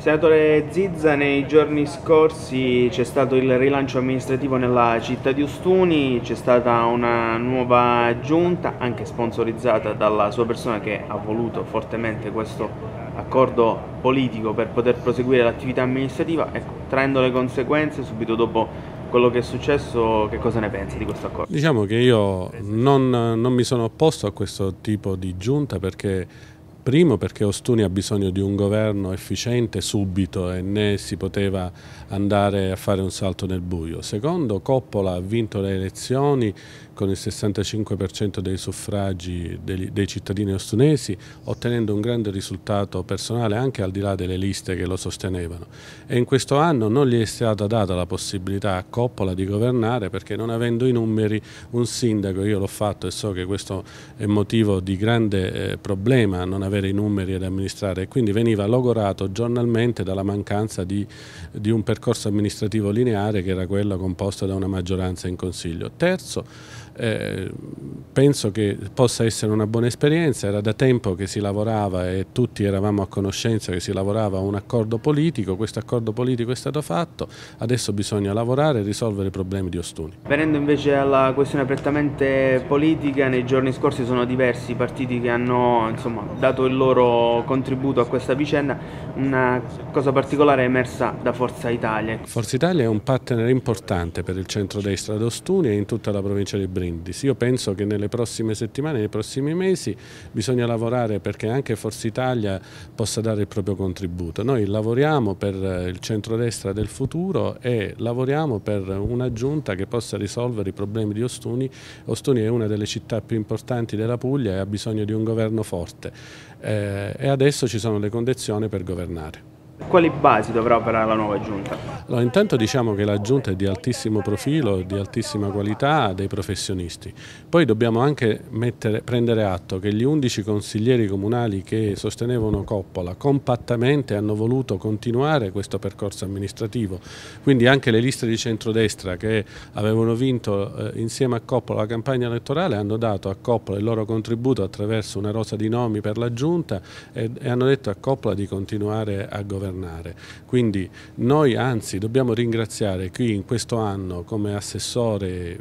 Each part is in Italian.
Senatore Zizza, nei giorni scorsi c'è stato il rilancio amministrativo nella città di Ustuni, c'è stata una nuova giunta, anche sponsorizzata dalla sua persona che ha voluto fortemente questo accordo politico per poter proseguire l'attività amministrativa, ecco, traendo le conseguenze subito dopo quello che è successo, che cosa ne pensi di questo accordo? Diciamo che io non, non mi sono opposto a questo tipo di giunta perché Primo perché Ostuni ha bisogno di un governo efficiente subito e né si poteva andare a fare un salto nel buio. Secondo, Coppola ha vinto le elezioni con il 65% dei suffragi dei, dei cittadini ostunesi, ottenendo un grande risultato personale anche al di là delle liste che lo sostenevano. E in questo anno non gli è stata data la possibilità a Coppola di governare perché non avendo i numeri un sindaco, io l'ho fatto e so che questo è motivo di grande eh, problema, non avere i numeri ad amministrare e quindi veniva logorato giornalmente dalla mancanza di, di un percorso amministrativo lineare che era quello composto da una maggioranza in Consiglio. Terzo, eh, penso che possa essere una buona esperienza, era da tempo che si lavorava e tutti eravamo a conoscenza che si lavorava a un accordo politico, questo accordo politico è stato fatto, adesso bisogna lavorare e risolvere i problemi di Ostuni. Venendo invece alla questione prettamente politica, nei giorni scorsi sono diversi i partiti che hanno insomma, dato il loro contributo a questa vicenda, una cosa particolare è emersa da Forza Italia. Forza Italia è un partner importante per il centrodestra ad Ostuni e in tutta la provincia di Brindisi Brindisi. Io penso che nelle prossime settimane, nei prossimi mesi bisogna lavorare perché anche Forza Italia possa dare il proprio contributo. Noi lavoriamo per eh, il centrodestra del futuro e lavoriamo per una giunta che possa risolvere i problemi di Ostuni. Ostuni è una delle città più importanti della Puglia e ha bisogno di un governo forte eh, e adesso ci sono le condizioni per governare quali basi dovrà operare la nuova giunta? Allora, intanto diciamo che la giunta è di altissimo profilo, di altissima qualità dei professionisti. Poi dobbiamo anche mettere, prendere atto che gli 11 consiglieri comunali che sostenevano Coppola compattamente hanno voluto continuare questo percorso amministrativo. Quindi anche le liste di centrodestra che avevano vinto eh, insieme a Coppola la campagna elettorale hanno dato a Coppola il loro contributo attraverso una rosa di nomi per la giunta e, e hanno detto a Coppola di continuare a governare tornare. Quindi noi anzi dobbiamo ringraziare qui in questo anno come assessore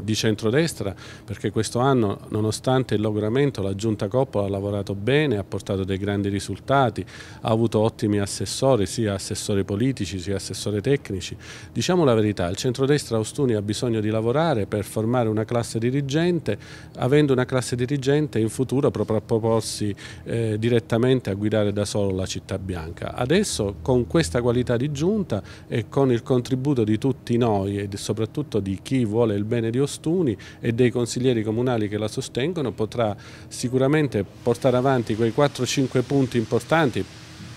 di centrodestra perché questo anno nonostante il logoramento la Giunta Coppola ha lavorato bene, ha portato dei grandi risultati, ha avuto ottimi assessori, sia assessori politici sia assessori tecnici. Diciamo la verità, il centrodestra Ostuni ha bisogno di lavorare per formare una classe dirigente, avendo una classe dirigente in futuro proprio a proporsi eh, direttamente a guidare da solo la città bianca. Adesso adesso con questa qualità di giunta e con il contributo di tutti noi e soprattutto di chi vuole il bene di Ostuni e dei consiglieri comunali che la sostengono potrà sicuramente portare avanti quei 4-5 punti importanti,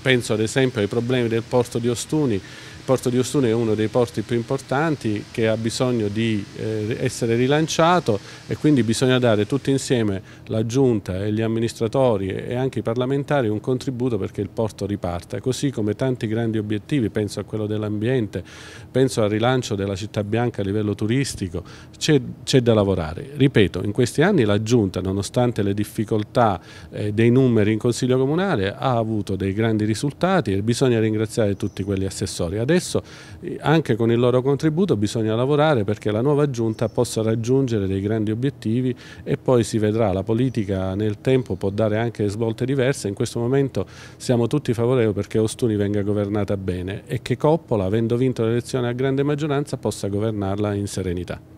penso ad esempio ai problemi del porto di Ostuni il porto di Ostuni è uno dei porti più importanti che ha bisogno di eh, essere rilanciato e quindi bisogna dare tutti insieme la Giunta e gli amministratori e anche i parlamentari un contributo perché il porto riparta, così come tanti grandi obiettivi, penso a quello dell'ambiente, penso al rilancio della città bianca a livello turistico, c'è da lavorare. Ripeto, in questi anni la Giunta, nonostante le difficoltà eh, dei numeri in Consiglio Comunale, ha avuto dei grandi risultati e bisogna ringraziare tutti quegli assessori. Adesso Adesso anche con il loro contributo bisogna lavorare perché la nuova giunta possa raggiungere dei grandi obiettivi e poi si vedrà, la politica nel tempo può dare anche svolte diverse, in questo momento siamo tutti favorevoli perché Ostuni venga governata bene e che Coppola, avendo vinto l'elezione a grande maggioranza, possa governarla in serenità.